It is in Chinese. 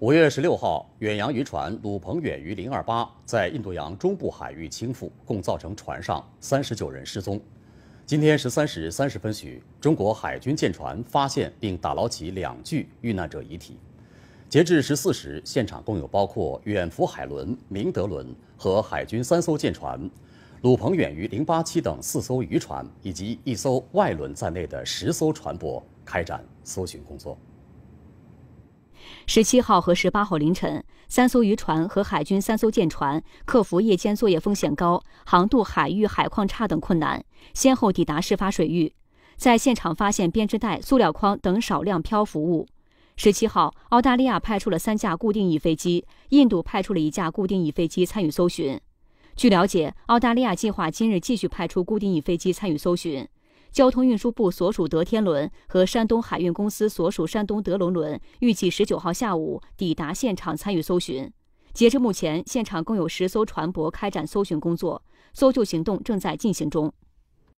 五月十六号，远洋渔船鲁鹏远渔零二八在印度洋中部海域倾覆，共造成船上三十九人失踪。今天十三时三十分许，中国海军舰船发现并打捞起两具遇难者遗体。截至十四时，现场共有包括远福海轮、明德轮和海军三艘舰船、鲁鹏远渔零八七等四艘渔船以及一艘外轮在内的十艘船舶开展搜寻工作。十七号和十八号凌晨，三艘渔船和海军三艘舰船克服夜间作业风险高、航渡海域海况差等困难，先后抵达事发水域，在现场发现编织袋、塑料筐等少量漂浮物。十七号，澳大利亚派出了三架固定翼飞机，印度派出了一架固定翼飞机参与搜寻。据了解，澳大利亚计划今日继续派出固定翼飞机参与搜寻。交通运输部所属德天轮和山东海运公司所属山东德龙轮预计十九号下午抵达现场参与搜寻。截至目前，现场共有十艘船舶开展搜寻工作，搜救行动正在进行中。